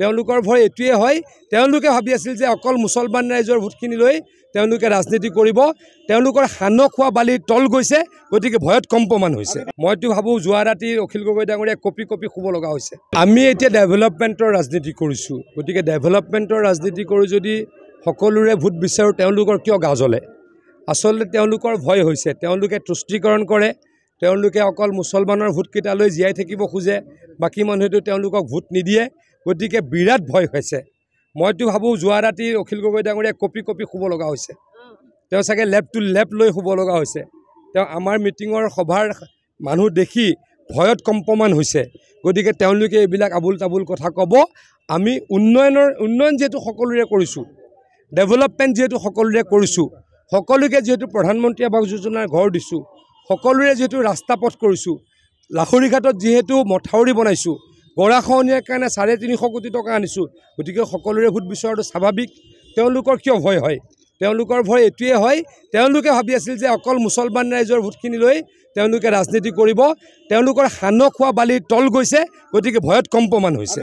তেওঁলোকৰ ভয় এইটোৱে হয় তেওঁলোকে ভাবি আছিল যে অকল মুছলমান ৰাইজৰ ভোটখিনি লৈ তেওঁলোকে ৰাজনীতি কৰিব তেওঁলোকৰ সানক হোৱা বালি তল গৈছে গতিকে ভয়ত কম প্ৰমাণ হৈছে মইতো ভাবোঁ যোৱা ৰাতি অখিল গগৈ ডাঙৰীয়া কপি কপি শুব লগা হৈছে আমি এতিয়া ডেভেলপমেণ্টৰ ৰাজনীতি কৰিছোঁ গতিকে ডেভেলপমেণ্টৰ ৰাজনীতি কৰোঁ যদি সকলোৰে ভোট বিচাৰোঁ তেওঁলোকৰ কিয় গাজলে আচলতে তেওঁলোকৰ ভয় হৈছে তেওঁলোকে তুষ্টিকৰণ কৰে তেওঁলোকে অকল মুছলমানৰ ভোটকেইটালৈ জীয়াই থাকিব খোজে বাকী মানুহেতো তেওঁলোকক ভোট নিদিয়ে গতিকে বিৰাট ভয় হৈছে মইতো ভাবোঁ যোৱা ৰাতি অখিল গগৈ ডাঙৰীয়াই কপি কপি শুব লগা হৈছে তেওঁ চাগে টু লেপ লৈ শুব লগা হৈছে তেওঁ আমাৰ মিটিঙৰ সভাৰ মানুহ দেখি ভয়ত কম্পমান হৈছে গতিকে তেওঁলোকে এইবিলাক আবুল তাবুল কথা ক'ব আমি উন্নয়নৰ উন্নয়ন যিহেতু সকলোৰে কৰিছোঁ ডেভেলপমেণ্ট যিহেতু সকলোৰে কৰিছোঁ সকলোকে যিহেতু প্ৰধানমন্ত্ৰী আৱাস যোজনাৰ ঘৰ দিছোঁ সকলোৰে যিহেতু ৰাস্তা পথ কৰিছোঁ লাখৰীঘাটত যিহেতু মথাউৰি বনাইছোঁ গৰাখনীয়াৰ কাৰণে চাৰে তিনিশ কোটি টকা আনিছোঁ গতিকে সকলোৰে ভোট বিচৰাটো স্বাভাৱিক তেওঁলোকৰ কিয় ভয় হয় তেওঁলোকৰ ভয় এইটোৱে হয় তেওঁলোকে ভাবি আছিল যে অকল মুছলমান ৰাইজৰ ভোটখিনি লৈ তেওঁলোকে ৰাজনীতি কৰিব তেওঁলোকৰ সানক হোৱা বালিৰ তল গৈছে গতিকে ভয়ত কম্পমান হৈছে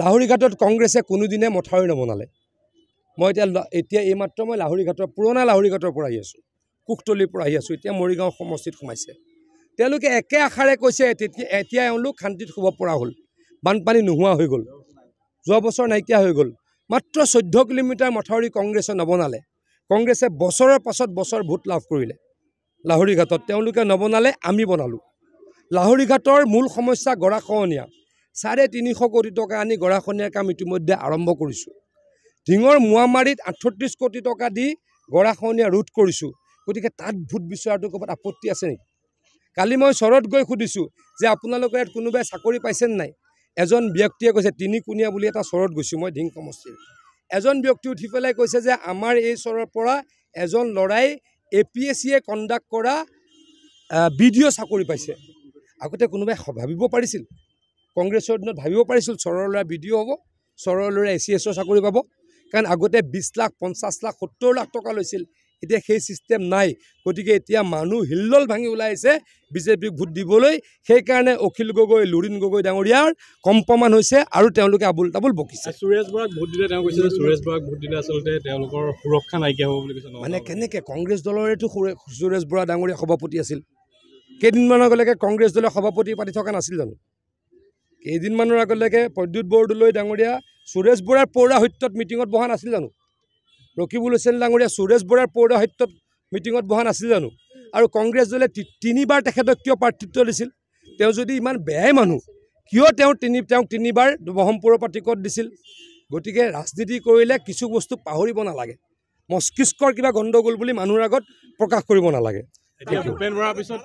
লাহৰি ঘাটত কংগ্ৰেছে কোনোদিনে মথাউৰি নবনালে মই এতিয়া এতিয়া এইমাত্ৰ মই ঘাটৰ পুৰণা লাহৰি ঘাটৰ পৰা আহি আছোঁ কুখতলীৰ পৰা আহি আছোঁ এতিয়া মৰিগাঁও সমষ্টিত সোমাইছে তেওঁলোকে একে আশাৰে কৈছে এতিয়া এওঁলোক শান্তিত শুব পৰা হ'ল বানপানী নোহোৱা হৈ গ'ল যোৱা বছৰ নাইকিয়া হৈ গ'ল মাত্ৰ চৈধ্য কিলোমিটাৰ মথাউৰি কংগ্ৰেছে নবনালে কংগ্ৰেছে বছৰৰ পাছত বছৰ ভোট লাভ কৰিলে লাহৰি ঘাটত তেওঁলোকে নবনালে আমি বনালোঁ লাহৰি ঘাটৰ মূল সমস্যা গৰাখহনীয়া চাৰে তিনিশ কোটি টকা আনি গৰাখহনীয়া কাম ইতিমধ্যে আৰম্ভ কৰিছোঁ ঢিঙৰ মোৱামাৰীত আঠত্ৰিছ কোটি টকা দি গৰাখহনীয়া ৰোধ কৰিছোঁ গতিকে তাত ভোট বিচৰাটো ক'ৰবাত আপত্তি আছে নেকি কালি মই চৰত গৈ সুধিছোঁ যে আপোনালোকৰ ইয়াত কোনোবাই চাকৰি পাইছেনে নাই এজন ব্যক্তিয়ে কৈছে তিনিকোণীয়া বুলি এটা চৰত গৈছোঁ মই ঢিং সমষ্টিৰ এজন ব্যক্তি উঠি পেলাই কৈছে যে আমাৰ এই চৰৰ পৰা এজন ল'ৰাই এ পি এছ চিয়ে কণ্ডাক্ট কৰা বি ডি অ' চাকৰি পাইছে আগতে কোনোবাই ভাবিব পাৰিছিল কংগ্ৰেছৰ দিনত ভাবিব পাৰিছিল চৰৰ ল'ৰা বি ডি অ' হ'ব চৰৰ ল'ৰা এ চি এছৰ চাকৰি পাব কাৰণ আগতে বিছ লাখ পঞ্চাছ লাখ সত্তৰ লাখ টকা লৈছিল এতিয়া সেই ছিষ্টেম নাই গতিকে এতিয়া মানুহ হিল্লল ভাঙি ওলাইছে বিজেপিক ভোট দিবলৈ সেইকাৰণে অখিল গগৈ লুৰিণ গগৈ ডাঙৰীয়াৰ কম্প্ৰমাণ হৈছে আৰু তেওঁলোকে আবোল তাবোল বকিছে সুৰেশ বৰাক ভোট দিলে তেওঁ কৈছে সুৰেশ বৰাক ভোট দিলে আচলতে তেওঁলোকৰ সুৰক্ষা নাইকিয়া হ'ব বুলি কৈছে মানে কেনেকৈ কংগ্ৰেছ দলৰেতো সুৰেশ বৰা ডাঙৰীয়া সভাপতি আছিল কেইদিনমানৰ আগলৈকে কংগ্ৰেছ দলে সভাপতি পাতি থকা নাছিল জানো কেইদিনমানৰ আগলৈকে প্ৰদ্যুৎ বৰদলৈ ডাঙৰীয়া সুৰেশ বৰাৰ পৌৰা সত্যত মিটিঙত বহা নাছিল জানো ৰকিবুল হুছেইন ডাঙৰীয়া সুৰেশ বৰাৰ পৌৰাহিত্যত মিটিঙত বহা নাছিল জানো আৰু কংগ্ৰেছ দলে তিনিবাৰ তেখেতক কিয় প্ৰাৰ্থিত্ব দিছিল তেওঁ যদি ইমান বেয়াই মানুহ কিয় তেওঁ তিনি তেওঁক তিনিবাৰ ব্ৰহ্মপুৰৰ পৰা টিকট দিছিল গতিকে ৰাজনীতি কৰিলে কিছু বস্তু পাহৰিব নালাগে মস্তিষ্কৰ কিবা গণ্ডগোল বুলি মানুহৰ আগত প্ৰকাশ কৰিব নালাগে